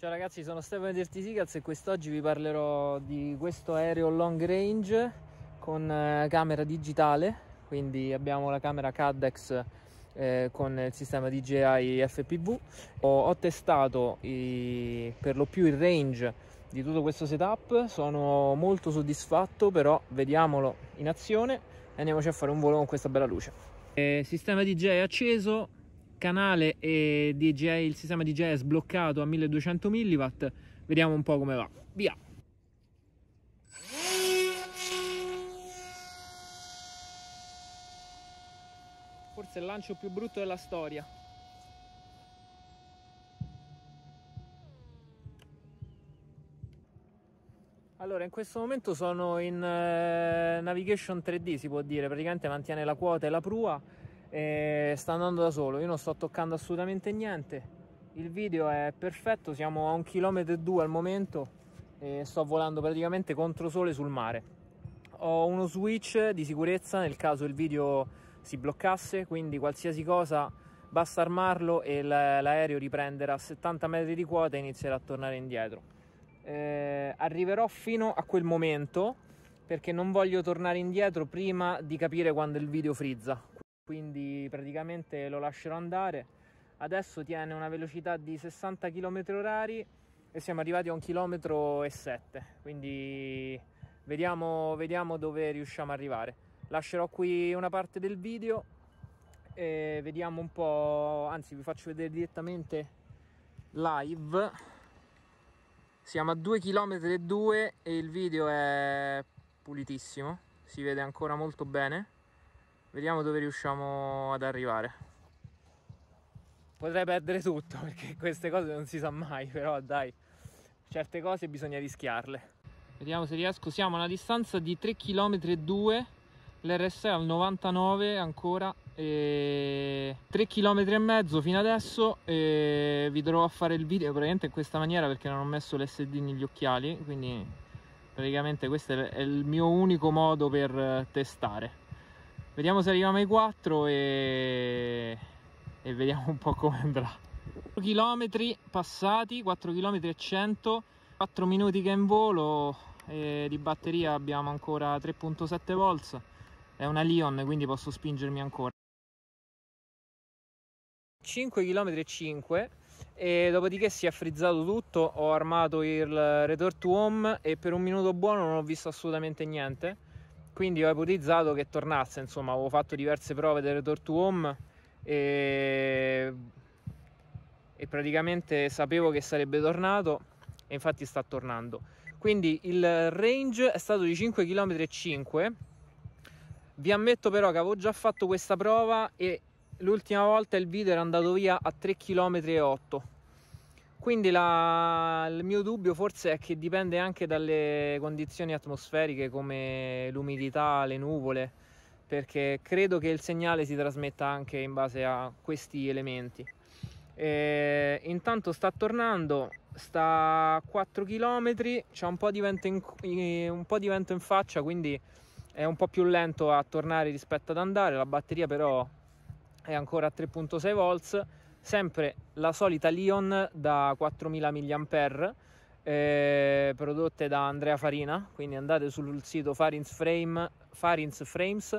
Ciao ragazzi, sono Stefano Dirti Sigals e quest'oggi vi parlerò di questo aereo long range con eh, camera digitale, quindi abbiamo la camera CADEX eh, con il sistema DJI FPV. Ho, ho testato i, per lo più il range di tutto questo setup, sono molto soddisfatto, però vediamolo in azione e andiamoci a fare un volo con questa bella luce. Eh, sistema DJI acceso, canale e DJI, il sistema DJ è sbloccato a 1200 mW vediamo un po' come va via forse il lancio più brutto della storia Allora, in questo momento sono in eh, navigation 3D, si può dire, praticamente mantiene la quota e la prua, e sta andando da solo io non sto toccando assolutamente niente il video è perfetto siamo a un chilometro e due al momento e sto volando praticamente contro sole sul mare ho uno switch di sicurezza nel caso il video si bloccasse quindi qualsiasi cosa basta armarlo e l'aereo riprenderà a 70 metri di quota e inizierà a tornare indietro eh, arriverò fino a quel momento perché non voglio tornare indietro prima di capire quando il video frizza quindi praticamente lo lascerò andare. Adesso tiene una velocità di 60 km h e siamo arrivati a 1,7 km e quindi vediamo, vediamo dove riusciamo ad arrivare. Lascerò qui una parte del video e vediamo un po', anzi vi faccio vedere direttamente live. Siamo a 2 km e e il video è pulitissimo, si vede ancora molto bene. Vediamo dove riusciamo ad arrivare. Potrei perdere tutto perché queste cose non si sa mai, però dai, certe cose bisogna rischiarle. Vediamo se riesco, siamo a una distanza di 3 km 2, l'RS al 99 ancora, e 3 km e mezzo fino adesso e vi dovrò fare il video probabilmente in questa maniera perché non ho messo l'SD negli occhiali, quindi praticamente questo è il mio unico modo per testare. Vediamo se arriviamo ai 4 e, e vediamo un po' come andrà. 4 km passati, 4 km e 100, 4 minuti che è in volo e di batteria abbiamo ancora 3.7 volts. È una Lion, quindi posso spingermi ancora. 5 km e 5 e dopodiché si è frizzato tutto, ho armato il return to home e per un minuto buono non ho visto assolutamente niente quindi ho ipotizzato che tornasse, insomma, avevo fatto diverse prove del return to home e... e, praticamente sapevo che sarebbe tornato e infatti sta tornando. Quindi il range è stato di 5 km 5. Vi ammetto però che avevo già fatto questa prova e l'ultima volta il video era andato via a 3 km e 8 quindi la, il mio dubbio forse è che dipende anche dalle condizioni atmosferiche come l'umidità, le nuvole, perché credo che il segnale si trasmetta anche in base a questi elementi. E intanto sta tornando, sta a 4 km, c'è un po' di vento in, un po' di vento in faccia, quindi è un po' più lento a tornare rispetto ad andare, la batteria però è ancora a 3.6 volts sempre la solita Lion da 4000 mAh eh, prodotte da Andrea Farina quindi andate sul sito Farins, Frame, Farins Frames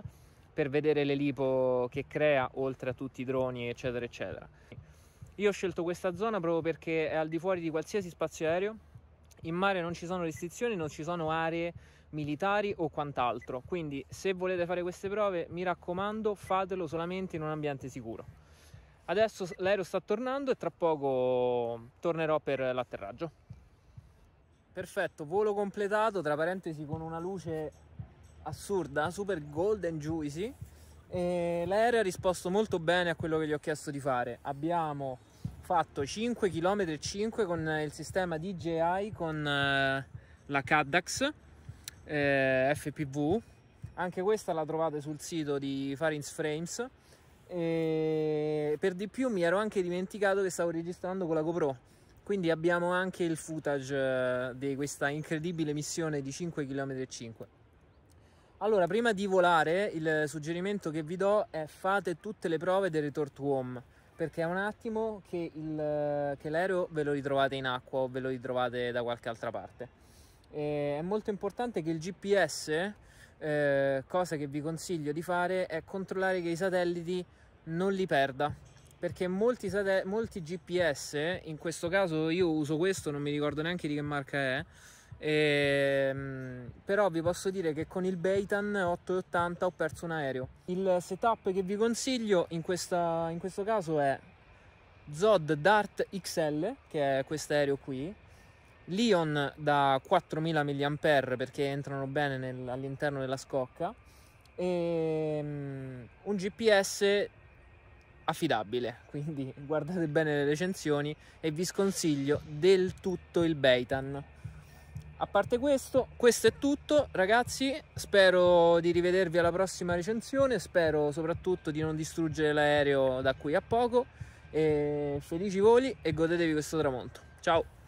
per vedere le lipo che crea oltre a tutti i droni eccetera eccetera io ho scelto questa zona proprio perché è al di fuori di qualsiasi spazio aereo in mare non ci sono restrizioni, non ci sono aree militari o quant'altro quindi se volete fare queste prove mi raccomando fatelo solamente in un ambiente sicuro Adesso l'aereo sta tornando e tra poco tornerò per l'atterraggio. Perfetto, volo completato, tra parentesi con una luce assurda, super golden juicy. l'aereo ha risposto molto bene a quello che gli ho chiesto di fare. Abbiamo fatto 5 km 5 con il sistema DJI con eh, la Caddax eh, FPV. Anche questa la trovate sul sito di Farins Frames e per di più mi ero anche dimenticato che stavo registrando con la GoPro quindi abbiamo anche il footage eh, di questa incredibile missione di 5 km allora prima di volare il suggerimento che vi do è fate tutte le prove del return to home perché è un attimo che, che l'aereo ve lo ritrovate in acqua o ve lo ritrovate da qualche altra parte e è molto importante che il GPS eh, cosa che vi consiglio di fare è controllare che i satelliti non li perda perché molti, molti GPS, in questo caso io uso questo, non mi ricordo neanche di che marca è, e, ehm, però vi posso dire che con il Beitan 880 ho perso un aereo. Il setup che vi consiglio in, questa, in questo caso è Zod Dart XL, che è questo aereo qui, Lion da 4000 mAh perché entrano bene nel, all'interno della scocca e um, un GPS affidabile, quindi guardate bene le recensioni e vi sconsiglio del tutto il Beitan. A parte questo, questo è tutto ragazzi, spero di rivedervi alla prossima recensione, spero soprattutto di non distruggere l'aereo da qui a poco, e felici voli e godetevi questo tramonto. Ciao!